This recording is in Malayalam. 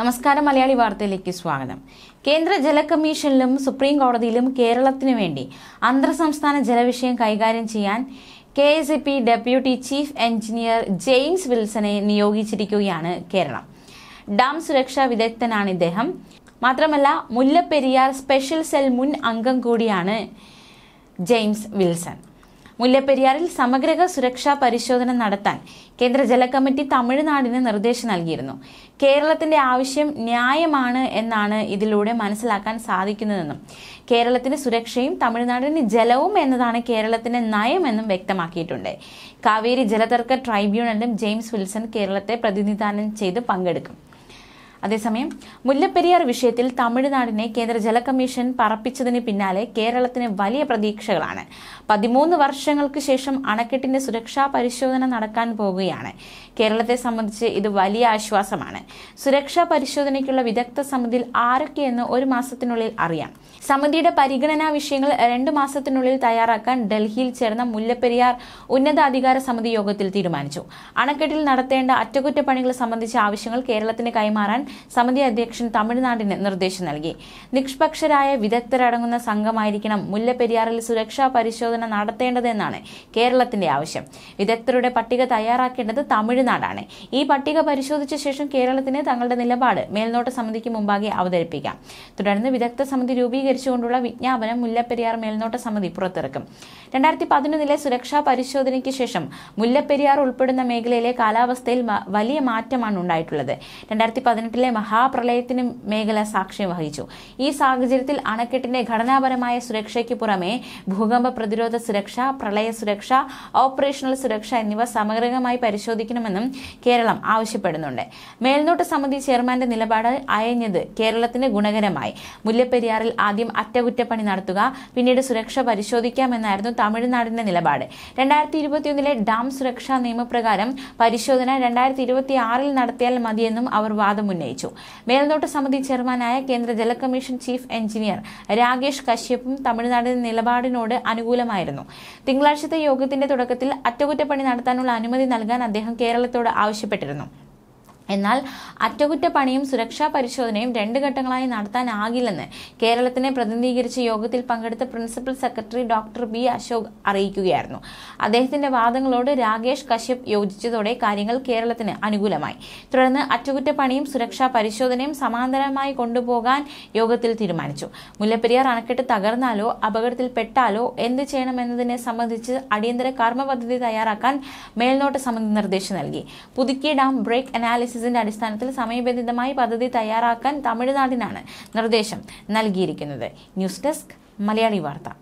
നമസ്കാരം മലയാളി വാർത്തയിലേക്ക് സ്വാഗതം കേന്ദ്ര ജല കമ്മീഷനിലും സുപ്രീം കോടതിയിലും കേരളത്തിനു വേണ്ടി അന്തർ സംസ്ഥാന ജലവിഷയം കൈകാര്യം ചെയ്യാൻ K S P deputy chief engineer James വിൽസനെ നിയോഗിച്ചിരിക്കുകയാണ് കേരളം ഡാം സുരക്ഷാ വിദഗ്ധനാണ് ഇദ്ദേഹം മാത്രമല്ല മുല്ലപ്പെരിയാർ സ്പെഷ്യൽ സെൽ മുൻ അംഗം കൂടിയാണ് ജെയിംസ് വിൽസൺ മുല്ലപ്പെരിയാറിൽ സമഗ്ര സുരക്ഷാ പരിശോധന നടത്താൻ കേന്ദ്ര ജല തമിഴ്നാടിന് നിർദ്ദേശം നൽകിയിരുന്നു കേരളത്തിന്റെ ആവശ്യം ന്യായമാണ് എന്നാണ് ഇതിലൂടെ മനസ്സിലാക്കാൻ സാധിക്കുന്നതെന്നും കേരളത്തിന് സുരക്ഷയും തമിഴ്നാടിന് ജലവും എന്നതാണ് കേരളത്തിന്റെ നയമെന്നും വ്യക്തമാക്കിയിട്ടുണ്ട് കാവേരി ജലതർക്ക ട്രൈബ്യൂണലും ജെയിംസ് വിൽസൺ കേരളത്തെ പ്രതിനിധാനം ചെയ്ത് പങ്കെടുക്കും അതേസമയം മുല്ലപ്പെരിയാർ വിഷയത്തിൽ തമിഴ്നാടിനെ കേന്ദ്ര ജല കമ്മീഷൻ പറപ്പിച്ചതിന് പിന്നാലെ കേരളത്തിന് വലിയ പ്രതീക്ഷകളാണ് പതിമൂന്ന് വർഷങ്ങൾക്ക് ശേഷം അണക്കെട്ടിന്റെ സുരക്ഷാ പരിശോധന നടക്കാൻ പോകുകയാണ് കേരളത്തെ സംബന്ധിച്ച് ഇത് വലിയ ആശ്വാസമാണ് സുരക്ഷാ പരിശോധനയ്ക്കുള്ള വിദഗ്ധ സമിതിയിൽ ആരൊക്കെയെന്ന് ഒരു മാസത്തിനുള്ളിൽ അറിയാം സമിതിയുടെ പരിഗണനാ വിഷയങ്ങൾ രണ്ട് മാസത്തിനുള്ളിൽ തയ്യാറാക്കാൻ ഡൽഹിയിൽ ചേർന്ന മുല്ലപ്പെരിയാർ ഉന്നതാധികാര സമിതി യോഗത്തിൽ തീരുമാനിച്ചു അണക്കെട്ടിൽ നടത്തേണ്ട അറ്റകുറ്റപ്പണികൾ സംബന്ധിച്ച ആവശ്യങ്ങൾ കേരളത്തിന് കൈമാറാൻ സമിതി അധ്യക്ഷൻ തമിഴ്നാടിന് നിർദ്ദേശം നൽകി നിഷ്പക്ഷരായ വിദഗ്ധരടങ്ങുന്ന സംഘമായിരിക്കണം മുല്ലപ്പെരിയാറിൽ സുരക്ഷാ പരിശോധന നടത്തേണ്ടതെന്നാണ് കേരളത്തിന്റെ ആവശ്യം വിദഗ്ധരുടെ പട്ടിക തയ്യാറാക്കേണ്ടത് തമിഴ്നാടാണ് ഈ പട്ടിക പരിശോധിച്ച ശേഷം കേരളത്തിന് തങ്ങളുടെ നിലപാട് മേൽനോട്ട സമിതിക്ക് മുമ്പാകെ അവതരിപ്പിക്കാം തുടർന്ന് വിദഗ്ധ സമിതി രൂപീകരിച്ചുകൊണ്ടുള്ള വിജ്ഞാപനം മുല്ലപ്പെരിയാർ മേൽനോട്ട സമിതി പുറത്തിറക്കും രണ്ടായിരത്തി പതിനൊന്നിലെ സുരക്ഷാ പരിശോധനയ്ക്ക് ശേഷം മുല്ലപ്പെരിയാർ ഉൾപ്പെടുന്ന മേഖലയിലെ കാലാവസ്ഥയിൽ വലിയ മാറ്റമാണ് ഉണ്ടായിട്ടുള്ളത് രണ്ടായിരത്തി എട്ടിലെ മഹാപ്രളയത്തിനും മേഖല സാക്ഷ്യം വഹിച്ചു ഈ സാഹചര്യത്തിൽ അണക്കെട്ടിന്റെ ഘടനാപരമായ സുരക്ഷയ്ക്ക് പുറമെ ഭൂകമ്പ പ്രതിരോധ സുരക്ഷ പ്രളയ സുരക്ഷ ഓപ്പറേഷണൽ സുരക്ഷ എന്നിവ സമഗ്രമായി പരിശോധിക്കണമെന്നും കേരളം ആവശ്യപ്പെടുന്നുണ്ട് മേൽനോട്ട സമിതി ചെയർമാന്റെ നിലപാട് അയഞ്ഞത് കേരളത്തിന് ഗുണകരമായി മുല്ലപ്പെരിയാറിൽ ആദ്യം അറ്റകുറ്റപ്പണി നടത്തുക പിന്നീട് സുരക്ഷ പരിശോധിക്കാമെന്നായിരുന്നു തമിഴ്നാടിന്റെ നിലപാട് രണ്ടായിരത്തി ഇരുപത്തിയൊന്നിലെ ഡാം സുരക്ഷാ നിയമപ്രകാരം പരിശോധന രണ്ടായിരത്തി ഇരുപത്തി നടത്തിയാൽ മതിയെന്നും അവർ വാദമുന്നയിച്ചു ഉന്നയിച്ചു മേൽനോട്ട സമിതി ചെയർമാനായ കേന്ദ്ര ജലകമ്മീഷൻ ചീഫ് എഞ്ചിനീയർ രാകേഷ് കശ്യപ്പും തമിഴ്നാടിന്റെ നിലപാടിനോട് അനുകൂലമായിരുന്നു തിങ്കളാഴ്ചത്തെ യോഗത്തിന്റെ തുടക്കത്തിൽ അറ്റകുറ്റപ്പണി നടത്താനുള്ള അനുമതി നൽകാൻ അദ്ദേഹം കേരളത്തോട് ആവശ്യപ്പെട്ടിരുന്നു എന്നാൽ അറ്റകുറ്റപ്പണിയും സുരക്ഷാ പരിശോധനയും രണ്ട് ഘട്ടങ്ങളായി നടത്താനാകില്ലെന്ന് കേരളത്തിനെ പ്രതിനിധീകരിച്ച് യോഗത്തിൽ പങ്കെടുത്ത principal secretary doctor B Ashok അറിയിക്കുകയായിരുന്നു അദ്ദേഹത്തിന്റെ വാദങ്ങളോട് രാകേഷ് കശ്യപ് യോജിച്ചതോടെ കാര്യങ്ങൾ കേരളത്തിന് അനുകൂലമായി തുടർന്ന് അറ്റകുറ്റപ്പണിയും സുരക്ഷാ പരിശോധനയും സമാന്തരമായി കൊണ്ടുപോകാൻ യോഗത്തിൽ തീരുമാനിച്ചു മുല്ലപ്പെരിയാർ അണക്കെട്ട് തകർന്നാലോ അപകടത്തിൽപ്പെട്ടാലോ എന്ത് ചെയ്യണമെന്നതിനെ സംബന്ധിച്ച് അടിയന്തര കർമ്മ പദ്ധതി തയ്യാറാക്കാൻ മേൽനോട്ട സമിതി നിർദ്ദേശം നൽകി പുതുക്കിയ ഡാം ബ്രേക്ക് അനാലിസിസ് അനാലിസിസിന്റെ അടിസ്ഥാനത്തിൽ സമയബന്ധിതമായി പദ്ധതി തയ്യാറാക്കാൻ തമിഴ്നാടിനാണ് നിർദ്ദേശം നൽകിയിരിക്കുന്നത് ന്യൂസ് ഡെസ്ക് മലയാളി വാർത്ത